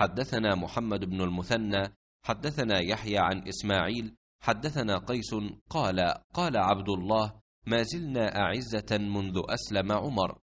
حدثنا محمد بن المثنى حدثنا يحيى عن إسماعيل حدثنا قيس قال قال عبد الله ما زلنا أعزة منذ أسلم عمر